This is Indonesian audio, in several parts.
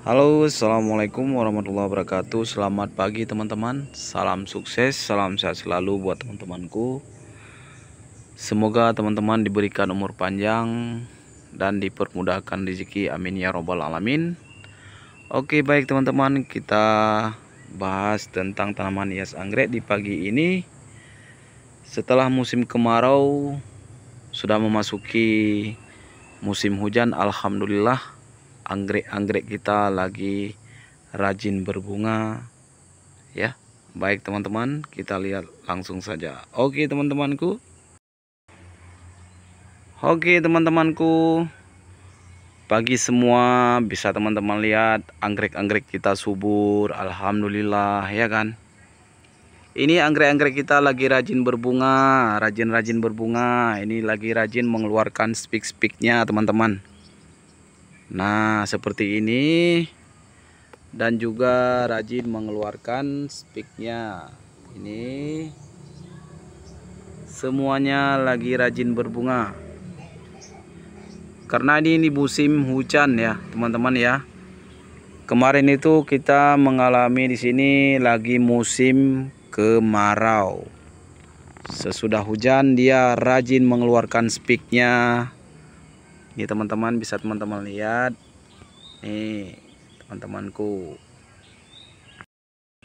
Halo, assalamualaikum warahmatullahi wabarakatuh. Selamat pagi, teman-teman. Salam sukses, salam sehat selalu buat teman-temanku. Semoga teman-teman diberikan umur panjang dan dipermudahkan rezeki. Amin ya Robbal 'Alamin. Oke, baik, teman-teman, kita bahas tentang tanaman hias anggrek di pagi ini. Setelah musim kemarau sudah memasuki musim hujan, alhamdulillah anggrek-anggrek kita lagi rajin berbunga ya baik teman-teman kita lihat langsung saja oke teman-temanku oke teman-temanku pagi semua bisa teman-teman lihat anggrek-anggrek kita subur Alhamdulillah ya kan ini anggrek-anggrek kita lagi rajin berbunga rajin-rajin berbunga ini lagi rajin mengeluarkan spik speaknya teman-teman Nah, seperti ini. Dan juga rajin mengeluarkan speaknya Ini semuanya lagi rajin berbunga. Karena ini, ini musim hujan ya, teman-teman ya. Kemarin itu kita mengalami di sini lagi musim kemarau. Sesudah hujan dia rajin mengeluarkan speaknya ini teman-teman bisa teman-teman lihat nih teman-temanku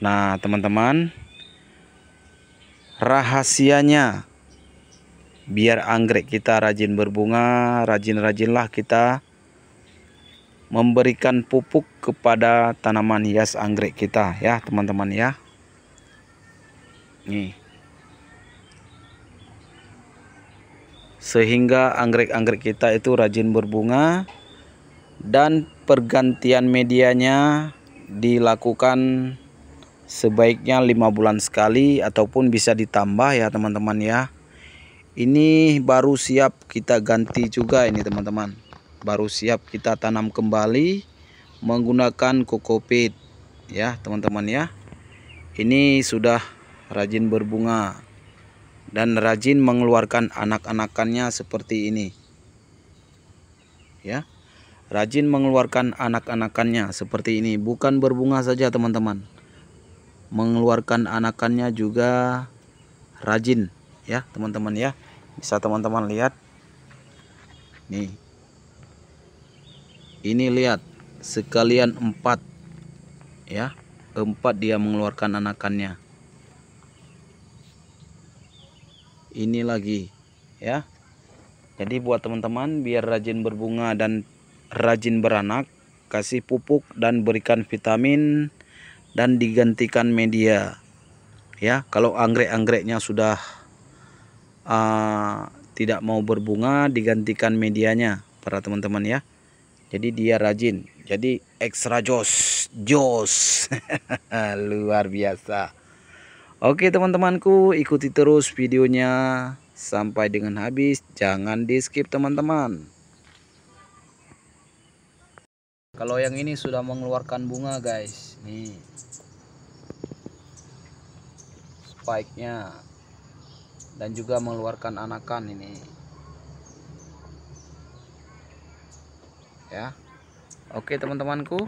nah teman-teman rahasianya biar anggrek kita rajin berbunga rajin-rajinlah kita memberikan pupuk kepada tanaman hias anggrek kita ya teman-teman ya nih sehingga anggrek-anggrek kita itu rajin berbunga dan pergantian medianya dilakukan sebaiknya lima bulan sekali ataupun bisa ditambah ya teman-teman ya ini baru siap kita ganti juga ini teman-teman baru siap kita tanam kembali menggunakan kokopit ya teman-teman ya ini sudah rajin berbunga dan rajin mengeluarkan anak-anakannya seperti ini. Ya. Rajin mengeluarkan anak-anakannya seperti ini, bukan berbunga saja teman-teman. Mengeluarkan anakannya juga rajin ya, teman-teman ya. Bisa teman-teman lihat. Nih. Ini lihat sekalian empat ya. Empat dia mengeluarkan anakannya ini lagi ya jadi buat teman-teman biar rajin berbunga dan rajin beranak kasih pupuk dan berikan vitamin dan digantikan media ya kalau anggrek-anggreknya sudah uh, tidak mau berbunga digantikan medianya para teman-teman ya jadi dia rajin jadi ekstra jos jos luar biasa Oke teman-temanku ikuti terus videonya sampai dengan habis jangan di skip teman-teman kalau yang ini sudah mengeluarkan bunga guys nih spike nya dan juga mengeluarkan anakan ini ya oke teman-temanku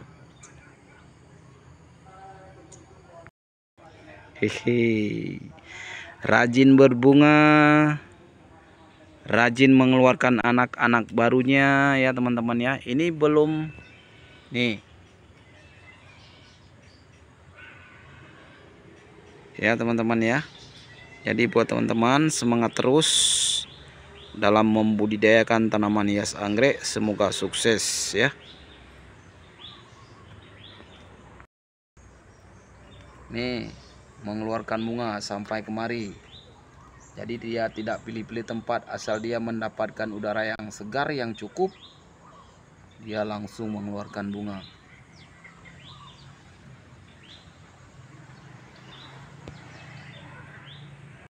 Hehe. Rajin berbunga. Rajin mengeluarkan anak-anak barunya ya teman-teman ya. Ini belum nih. Ya teman-teman ya. Jadi buat teman-teman semangat terus dalam membudidayakan tanaman hias anggrek. Semoga sukses ya. Nih mengeluarkan bunga sampai kemari. Jadi dia tidak pilih-pilih tempat asal dia mendapatkan udara yang segar yang cukup dia langsung mengeluarkan bunga.